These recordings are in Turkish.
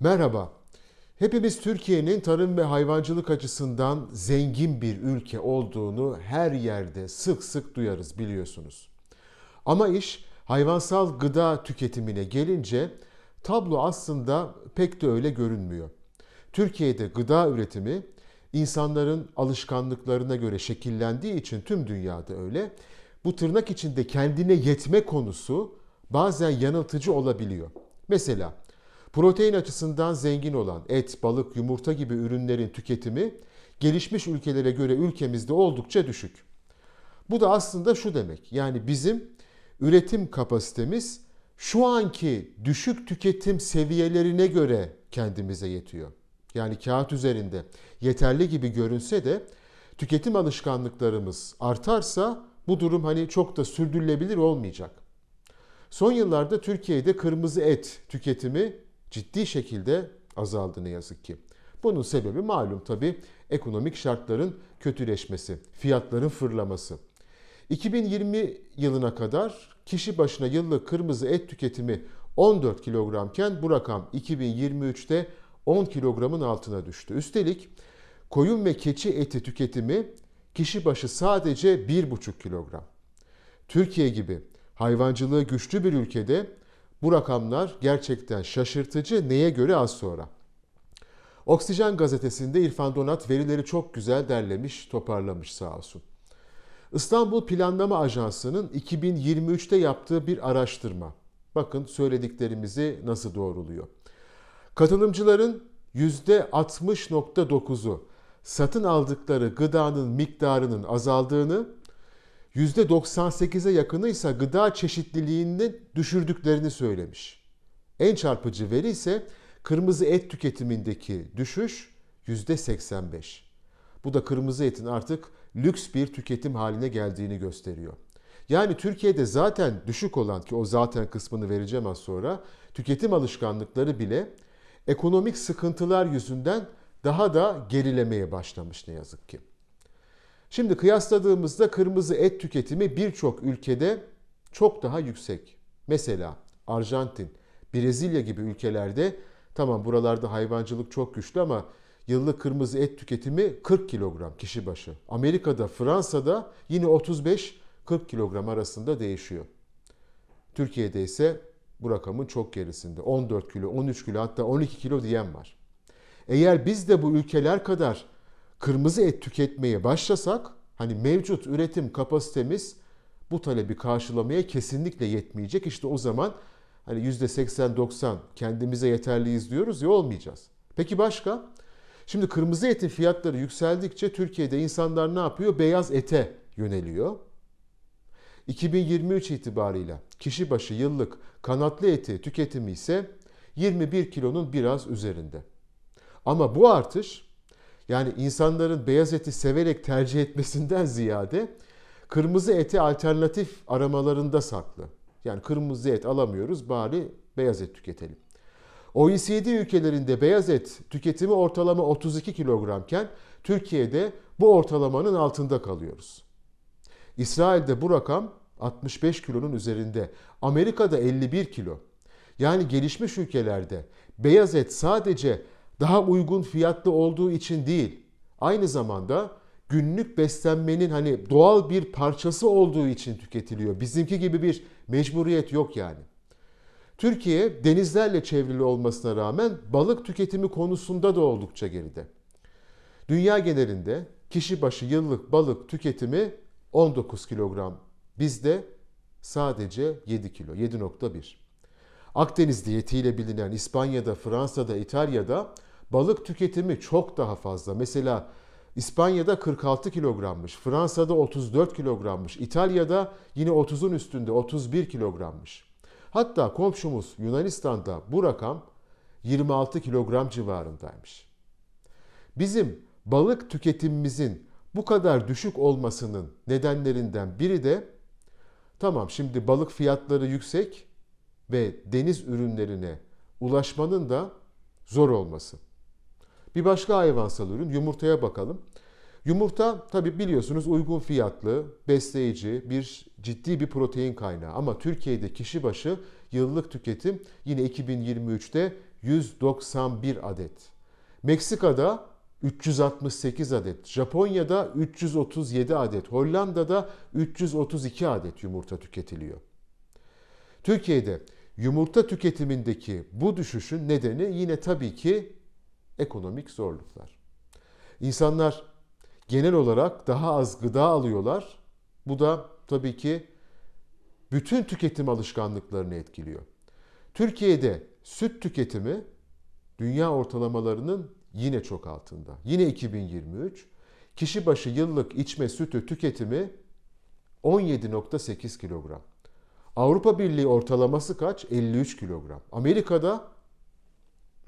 Merhaba. Hepimiz Türkiye'nin tarım ve hayvancılık açısından zengin bir ülke olduğunu her yerde sık sık duyarız biliyorsunuz. Ama iş hayvansal gıda tüketimine gelince tablo aslında pek de öyle görünmüyor. Türkiye'de gıda üretimi insanların alışkanlıklarına göre şekillendiği için tüm dünyada öyle. Bu tırnak içinde kendine yetme konusu bazen yanıltıcı olabiliyor. Mesela Protein açısından zengin olan et, balık, yumurta gibi ürünlerin tüketimi gelişmiş ülkelere göre ülkemizde oldukça düşük. Bu da aslında şu demek. Yani bizim üretim kapasitemiz şu anki düşük tüketim seviyelerine göre kendimize yetiyor. Yani kağıt üzerinde yeterli gibi görünse de tüketim alışkanlıklarımız artarsa bu durum hani çok da sürdürülebilir olmayacak. Son yıllarda Türkiye'de kırmızı et tüketimi ciddi şekilde azaldı ne yazık ki. Bunun sebebi malum tabi ekonomik şartların kötüleşmesi, fiyatların fırlaması. 2020 yılına kadar kişi başına yıllık kırmızı et tüketimi 14 kilogramken bu rakam 2023'te 10 kilogramın altına düştü. Üstelik koyun ve keçi eti tüketimi kişi başı sadece 1,5 kilogram. Türkiye gibi hayvancılığı güçlü bir ülkede bu rakamlar gerçekten şaşırtıcı. Neye göre az sonra? Oksijen gazetesinde İrfan Donat verileri çok güzel derlemiş, toparlamış sağ olsun. İstanbul Planlama Ajansı'nın 2023'te yaptığı bir araştırma. Bakın söylediklerimizi nasıl doğruluyor. Katılımcıların %60.9'u satın aldıkları gıdanın miktarının azaldığını, %98'e yakınıysa gıda çeşitliliğini düşürdüklerini söylemiş. En çarpıcı veri ise kırmızı et tüketimindeki düşüş %85. Bu da kırmızı etin artık lüks bir tüketim haline geldiğini gösteriyor. Yani Türkiye'de zaten düşük olan ki o zaten kısmını vereceğim az sonra tüketim alışkanlıkları bile ekonomik sıkıntılar yüzünden daha da gerilemeye başlamış ne yazık ki. Şimdi kıyasladığımızda kırmızı et tüketimi birçok ülkede çok daha yüksek. Mesela Arjantin, Brezilya gibi ülkelerde tamam buralarda hayvancılık çok güçlü ama yıllık kırmızı et tüketimi 40 kilogram kişi başı. Amerika'da, Fransa'da yine 35-40 kilogram arasında değişiyor. Türkiye'de ise bu rakamın çok gerisinde. 14 kilo, 13 kilo hatta 12 kilo diyen var. Eğer biz de bu ülkeler kadar kırmızı et tüketmeye başlasak hani mevcut üretim kapasitemiz bu talebi karşılamaya kesinlikle yetmeyecek. İşte o zaman hani %80-90 kendimize yeterliyiz diyoruz ya olmayacağız. Peki başka? Şimdi kırmızı etin fiyatları yükseldikçe Türkiye'de insanlar ne yapıyor? Beyaz ete yöneliyor. 2023 itibarıyla kişi başı yıllık kanatlı eti tüketimi ise 21 kilonun biraz üzerinde. Ama bu artış yani insanların beyaz eti severek tercih etmesinden ziyade kırmızı eti alternatif aramalarında saklı. Yani kırmızı et alamıyoruz bari beyaz et tüketelim. OECD ülkelerinde beyaz et tüketimi ortalama 32 kilogramken Türkiye'de bu ortalamanın altında kalıyoruz. İsrail'de bu rakam 65 kilonun üzerinde. Amerika'da 51 kilo. Yani gelişmiş ülkelerde beyaz et sadece daha uygun fiyatlı olduğu için değil. Aynı zamanda günlük beslenmenin hani doğal bir parçası olduğu için tüketiliyor. Bizimki gibi bir mecburiyet yok yani. Türkiye denizlerle çevrili olmasına rağmen balık tüketimi konusunda da oldukça geride. Dünya genelinde kişi başı yıllık balık tüketimi 19 kilogram. Bizde sadece 7 kilo, 7.1. Akdeniz diyetiyle bilinen İspanya'da, Fransa'da, İtalya'da Balık tüketimi çok daha fazla. Mesela İspanya'da 46 kilogrammış, Fransa'da 34 kilogrammış, İtalya'da yine 30'un üstünde 31 kilogrammış. Hatta komşumuz Yunanistan'da bu rakam 26 kilogram civarındaymış. Bizim balık tüketimimizin bu kadar düşük olmasının nedenlerinden biri de tamam şimdi balık fiyatları yüksek ve deniz ürünlerine ulaşmanın da zor olması. Bir başka hayvansal ürün yumurtaya bakalım. Yumurta tabi biliyorsunuz uygun fiyatlı, besleyici, bir ciddi bir protein kaynağı ama Türkiye'de kişi başı yıllık tüketim yine 2023'te 191 adet. Meksika'da 368 adet, Japonya'da 337 adet, Hollanda'da 332 adet yumurta tüketiliyor. Türkiye'de yumurta tüketimindeki bu düşüşün nedeni yine tabii ki ekonomik zorluklar. İnsanlar genel olarak daha az gıda alıyorlar. Bu da tabii ki bütün tüketim alışkanlıklarını etkiliyor. Türkiye'de süt tüketimi dünya ortalamalarının yine çok altında. Yine 2023 kişi başı yıllık içme sütü tüketimi 17.8 kilogram. Avrupa Birliği ortalaması kaç? 53 kilogram. Amerika'da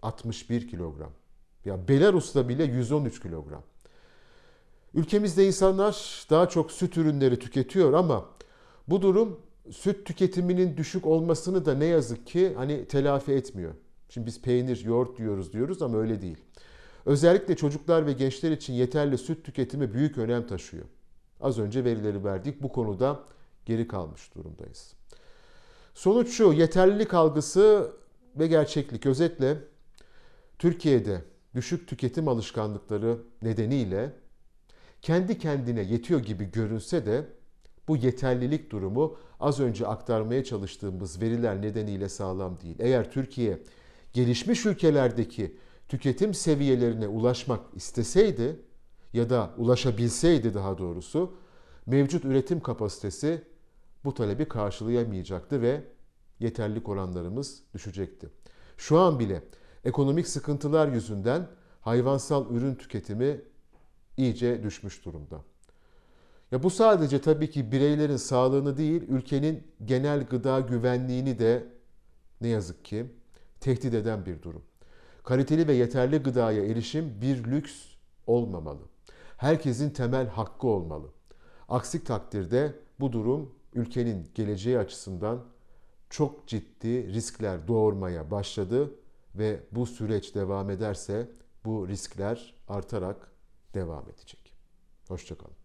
61 kilogram. Ya Belarus'ta bile 113 kilogram. Ülkemizde insanlar daha çok süt ürünleri tüketiyor ama bu durum süt tüketiminin düşük olmasını da ne yazık ki hani telafi etmiyor. Şimdi biz peynir, yoğurt diyoruz diyoruz ama öyle değil. Özellikle çocuklar ve gençler için yeterli süt tüketimi büyük önem taşıyor. Az önce verileri verdik. Bu konuda geri kalmış durumdayız. Sonuç şu, yeterlilik algısı ve gerçeklik. Özetle Türkiye'de düşük tüketim alışkanlıkları nedeniyle kendi kendine yetiyor gibi görünse de bu yeterlilik durumu az önce aktarmaya çalıştığımız veriler nedeniyle sağlam değil. Eğer Türkiye gelişmiş ülkelerdeki tüketim seviyelerine ulaşmak isteseydi ya da ulaşabilseydi daha doğrusu mevcut üretim kapasitesi bu talebi karşılayamayacaktı ve yeterlilik oranlarımız düşecekti. Şu an bile ekonomik sıkıntılar yüzünden hayvansal ürün tüketimi iyice düşmüş durumda. Ya bu sadece tabii ki bireylerin sağlığını değil, ülkenin genel gıda güvenliğini de ne yazık ki tehdit eden bir durum. Kaliteli ve yeterli gıdaya erişim bir lüks olmamalı. Herkesin temel hakkı olmalı. Aksi takdirde bu durum ülkenin geleceği açısından çok ciddi riskler doğurmaya başladı ve bu süreç devam ederse bu riskler artarak devam edecek. Hoşçakalın.